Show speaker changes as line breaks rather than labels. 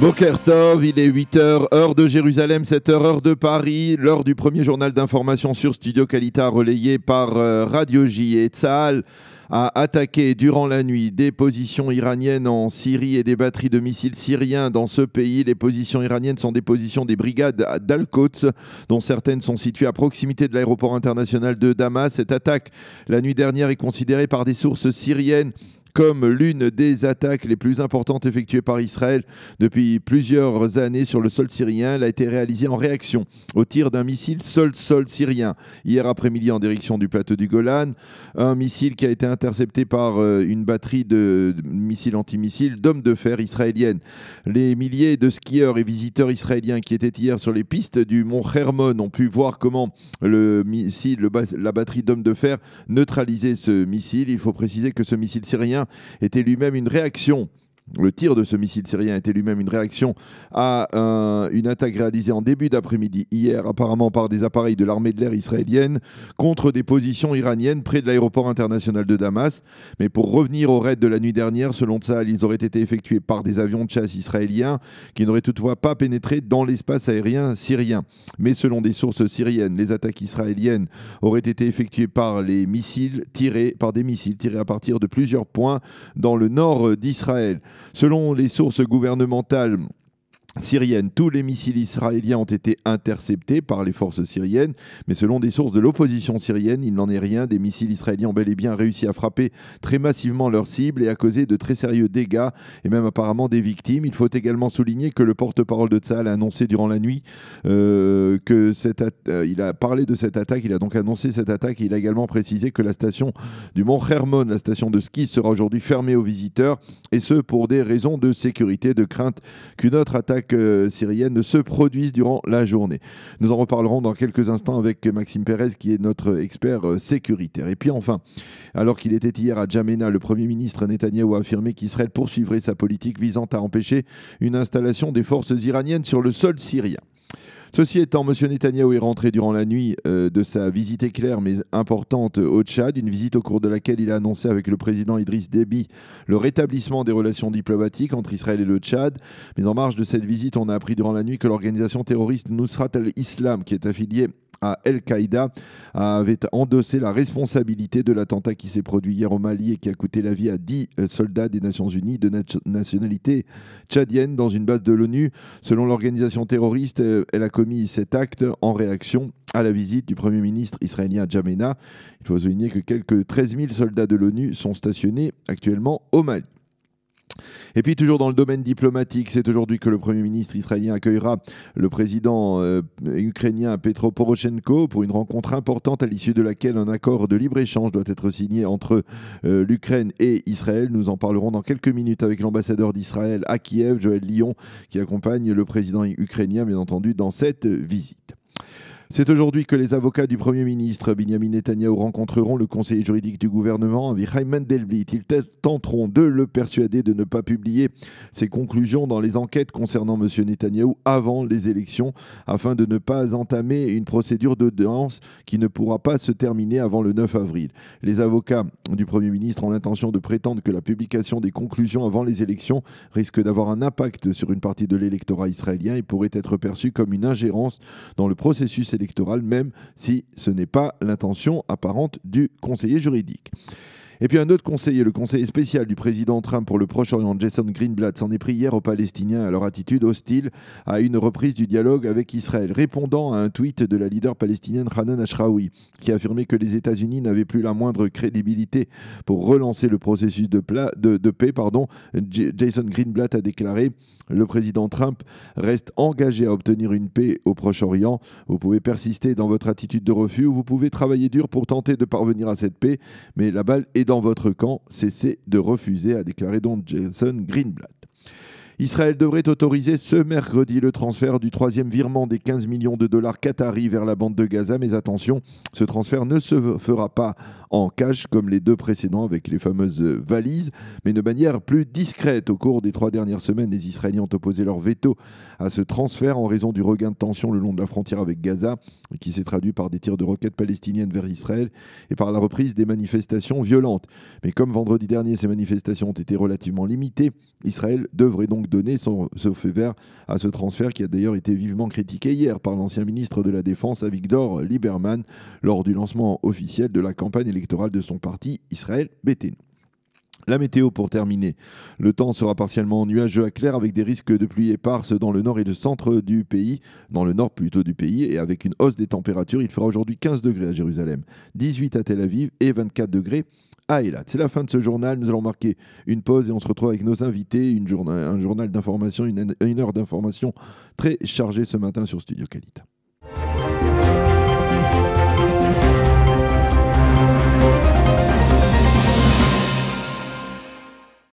Bokertov, il est 8h, heure de Jérusalem, 7h, heure de Paris, l'heure du premier journal d'information sur Studio Qualita relayé par euh, Radio J et Tsaal a attaqué durant la nuit des positions iraniennes en Syrie et des batteries de missiles syriens dans ce pays. Les positions iraniennes sont des positions des brigades d'Al-Quds, dont certaines sont situées à proximité de l'aéroport international de Damas. Cette attaque, la nuit dernière, est considérée par des sources syriennes comme l'une des attaques les plus importantes effectuées par Israël depuis plusieurs années sur le sol syrien. Elle a été réalisée en réaction au tir d'un missile sol-sol syrien hier après-midi en direction du plateau du Golan. Un missile qui a été intercepté par euh, une batterie de missiles antimissiles d'hommes de fer israéliennes. Les milliers de skieurs et visiteurs israéliens qui étaient hier sur les pistes du mont Hermon ont pu voir comment le missile, la batterie d'hommes de fer neutralisait ce missile. Il faut préciser que ce missile syrien était lui-même une réaction le tir de ce missile syrien était lui-même une réaction à une attaque réalisée en début d'après-midi hier, apparemment par des appareils de l'armée de l'air israélienne contre des positions iraniennes près de l'aéroport international de Damas. Mais pour revenir au raid de la nuit dernière, selon Tsahal, ils auraient été effectués par des avions de chasse israéliens qui n'auraient toutefois pas pénétré dans l'espace aérien syrien. Mais selon des sources syriennes, les attaques israéliennes auraient été effectuées par les missiles tirés par des missiles tirés à partir de plusieurs points dans le nord d'Israël. Selon les sources gouvernementales, syrienne. Tous les missiles israéliens ont été interceptés par les forces syriennes, mais selon des sources de l'opposition syrienne, il n'en est rien. Des missiles israéliens ont bel et bien réussi à frapper très massivement leurs cibles et à causer de très sérieux dégâts et même apparemment des victimes. Il faut également souligner que le porte-parole de Tzal a annoncé durant la nuit euh, qu'il euh, a parlé de cette attaque, il a donc annoncé cette attaque il a également précisé que la station du mont Hermon, la station de ski, sera aujourd'hui fermée aux visiteurs et ce pour des raisons de sécurité, de crainte qu'une autre attaque Syrienne syriennes se produisent durant la journée. Nous en reparlerons dans quelques instants avec Maxime Pérez, qui est notre expert euh, sécuritaire. Et puis enfin, alors qu'il était hier à Djamena, le Premier ministre Netanyahou a affirmé qu'Israël poursuivrait sa politique visant à empêcher une installation des forces iraniennes sur le sol syrien. Ceci étant, M. Netanyahu est rentré durant la nuit euh, de sa visite éclair mais importante euh, au Tchad, une visite au cours de laquelle il a annoncé avec le président Idriss Déby le rétablissement des relations diplomatiques entre Israël et le Tchad. Mais en marge de cette visite, on a appris durant la nuit que l'organisation terroriste Nusrat al-Islam, qui est affiliée à Al-Qaïda avait endossé la responsabilité de l'attentat qui s'est produit hier au Mali et qui a coûté la vie à 10 euh, soldats des Nations Unies de nationalité tchadienne dans une base de l'ONU. Selon l'organisation terroriste, euh, elle a commis cet acte en réaction à la visite du Premier ministre israélien à Djamena. Il faut souligner que quelques 13 000 soldats de l'ONU sont stationnés actuellement au Mali. Et puis toujours dans le domaine diplomatique, c'est aujourd'hui que le Premier ministre israélien accueillera le président euh, ukrainien Petro Poroshenko pour une rencontre importante à l'issue de laquelle un accord de libre-échange doit être signé entre euh, l'Ukraine et Israël. Nous en parlerons dans quelques minutes avec l'ambassadeur d'Israël à Kiev, Joël Lyon, qui accompagne le président ukrainien, bien entendu, dans cette visite. C'est aujourd'hui que les avocats du Premier ministre Benjamin Netanyahu rencontreront le conseiller juridique du gouvernement, Avichai Mendelblit. Ils tenteront de le persuader de ne pas publier ses conclusions dans les enquêtes concernant M. Netanyahu avant les élections, afin de ne pas entamer une procédure de d'audience qui ne pourra pas se terminer avant le 9 avril. Les avocats du Premier ministre ont l'intention de prétendre que la publication des conclusions avant les élections risque d'avoir un impact sur une partie de l'électorat israélien et pourrait être perçue comme une ingérence dans le processus électoral même si ce n'est pas l'intention apparente du conseiller juridique. Et puis un autre conseiller, le conseiller spécial du président Trump pour le Proche-Orient, Jason Greenblatt, s'en est pris hier aux Palestiniens à leur attitude hostile à une reprise du dialogue avec Israël, répondant à un tweet de la leader palestinienne Hanan Ashrawi, qui affirmait que les États-Unis n'avaient plus la moindre crédibilité pour relancer le processus de, de, paix. Pardon. Jason Greenblatt a déclaré Le président Trump reste engagé à obtenir une paix au Proche-Orient. Vous pouvez persister dans votre attitude de refus ou vous pouvez travailler dur pour tenter de parvenir à cette paix, mais la balle est dans votre camp, cessez de refuser, a déclaré donc Jason Greenblatt. Israël devrait autoriser ce mercredi le transfert du troisième virement des 15 millions de dollars qataris vers la bande de Gaza. Mais attention, ce transfert ne se fera pas en cash comme les deux précédents avec les fameuses valises, mais de manière plus discrète. Au cours des trois dernières semaines, les Israéliens ont opposé leur veto à ce transfert en raison du regain de tension le long de la frontière avec Gaza, qui s'est traduit par des tirs de roquettes palestiniennes vers Israël et par la reprise des manifestations violentes. Mais comme vendredi dernier, ces manifestations ont été relativement limitées, Israël devrait donc donner son, ce fait vert à ce transfert qui a d'ailleurs été vivement critiqué hier par l'ancien ministre de la Défense, Avigdor Lieberman, lors du lancement officiel de la campagne électorale de son parti Israël béthén La météo pour terminer. Le temps sera partiellement nuageux à clair avec des risques de pluie éparses dans le nord et le centre du pays, dans le nord plutôt du pays, et avec une hausse des températures. Il fera aujourd'hui 15 degrés à Jérusalem, 18 à Tel Aviv et 24 degrés là C'est la fin de ce journal. Nous allons marquer une pause et on se retrouve avec nos invités. un journal d'information, une, une heure d'information très chargée ce matin sur Studio Calita.